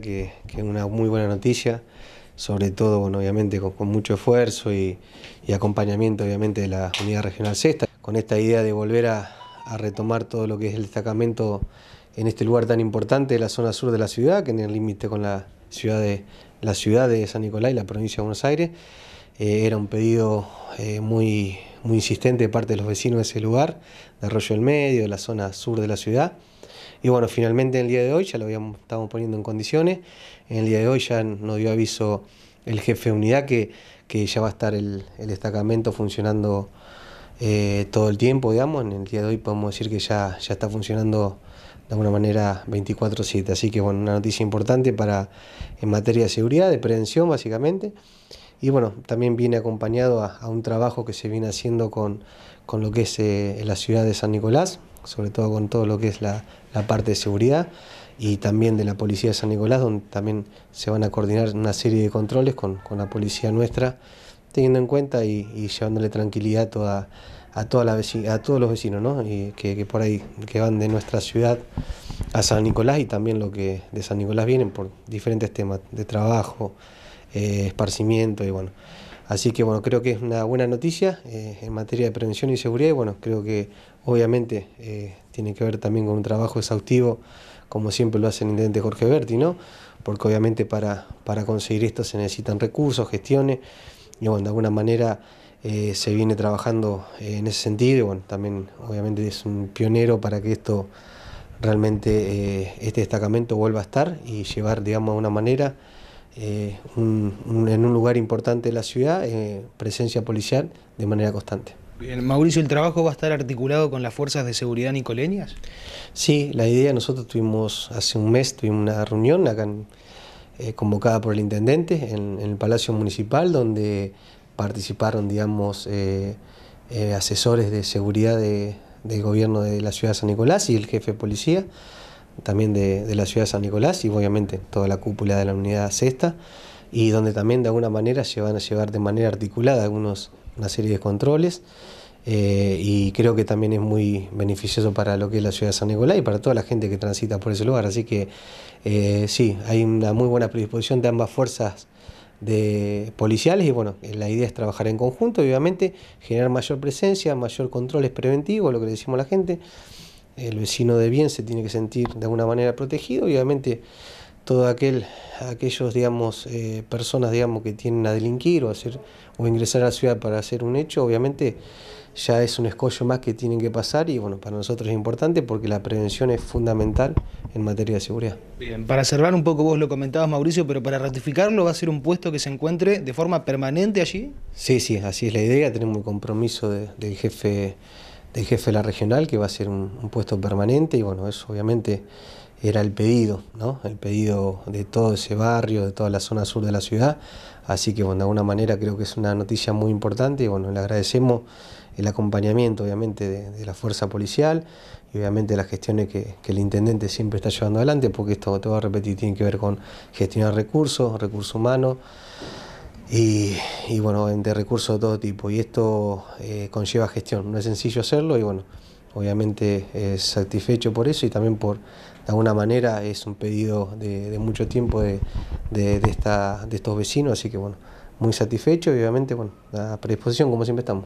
que, es una muy buena noticia, sobre todo, obviamente con, mucho esfuerzo y, acompañamiento, obviamente, de la Unidad Regional Sexta, con esta idea de volver a, retomar todo lo que es el destacamento en este lugar tan importante de la zona sur de la ciudad, que en el límite con la ciudad, de, San Nicolás y la provincia de Buenos Aires. Eh, era un pedido eh, muy, insistente de parte de los vecinos de ese lugar, de Arroyo el Medio, de la zona sur de la ciudad. Y bueno, finalmente en el día de hoy, ya lo habíamos, estábamos poniendo en condiciones, en el día de hoy ya nos dio aviso el jefe de unidad que, ya va a estar el, destacamento funcionando eh, todo el tiempo, digamos. En el día de hoy podemos decir que ya, ya está funcionando de alguna manera 24-7. Así que bueno, una noticia importante para en materia de seguridad, de prevención básicamente. Y bueno, también viene acompañado a, un trabajo que se viene haciendo con, lo que es eh, la ciudad de San Nicolás, sobre todo con todo lo que es la, parte de seguridad y también de la Policía de San Nicolás, donde también se van a coordinar una serie de controles con, la policía nuestra, teniendo en cuenta y, llevándole tranquilidad a, toda la a todos los vecinos y que, por ahí que van de nuestra ciudad a San Nicolás y también lo que de San Nicolás vienen por diferentes temas de trabajo, eh, esparcimiento y bueno. Así que bueno, creo que es una buena noticia eh, en materia de prevención y seguridad y bueno, creo que obviamente eh, tiene que ver también con un trabajo exhaustivo, como siempre lo hace el intendente Jorge Berti, ¿no? Porque obviamente para, conseguir esto se necesitan recursos, gestiones y bueno, de alguna manera eh, se viene trabajando en ese sentido y bueno, también obviamente es un pionero para que esto realmente, este destacamento vuelva a estar y llevar, digamos, de una manera eh, en un lugar importante de la ciudad, eh, presencia policial de manera constante. Bien, Mauricio, ¿el trabajo va a estar articulado con las fuerzas de seguridad nicoleñas? Sí, la idea, nosotros tuvimos hace un mes, tuvimos una reunión acá eh, convocada por el intendente en, el Palacio Municipal, donde participaron, digamos, asesores de seguridad del gobierno de la ciudad de San Nicolás y el jefe de policía también de, la ciudad de San Nicolás y obviamente toda la cúpula de la unidad sexta y donde también de alguna manera se van a llevar de manera articulada algunos, una serie de controles eh, y creo que también es muy beneficioso para lo que es la ciudad de San Nicolás y para toda la gente que transita por ese lugar. Así que eh, sí, hay una muy buena predisposición de ambas fuerzas de policiales y bueno, la idea es trabajar en conjunto, obviamente, generar mayor presencia, mayor controles preventivos, lo que le decimos a la gente el vecino de bien se tiene que sentir de alguna manera protegido, obviamente todo aquel, aquellos, digamos, eh, personas, digamos, que tienen a delinquir o hacer o ingresar a la ciudad para hacer un hecho, obviamente ya es un escollo más que tienen que pasar y bueno, para nosotros es importante porque la prevención es fundamental en materia de seguridad. Bien, para cerrar un poco vos lo comentabas Mauricio, pero para ratificarlo va a ser un puesto que se encuentre de forma permanente allí. Sí, sí, así es la idea, tenemos el compromiso del jefe de jefe de la regional, que va a ser un, puesto permanente, y bueno, eso obviamente era el pedido, ¿no? El pedido de todo ese barrio, de toda la zona sur de la ciudad. Así que bueno, de alguna manera creo que es una noticia muy importante y bueno, le agradecemos el acompañamiento obviamente de, la fuerza policial y obviamente las gestiones que, que, el intendente siempre está llevando adelante, porque esto, te voy a repetir, tiene que ver con gestionar recursos, recursos humanos y, bueno, de recursos de todo tipo. Y esto eh, conlleva gestión, no es sencillo hacerlo y bueno, obviamente es satisfecho por eso y también por, de alguna manera, es un pedido de, mucho tiempo de, de, esta, de estos vecinos, así que bueno, muy satisfecho y obviamente, bueno, a predisposición como siempre estamos.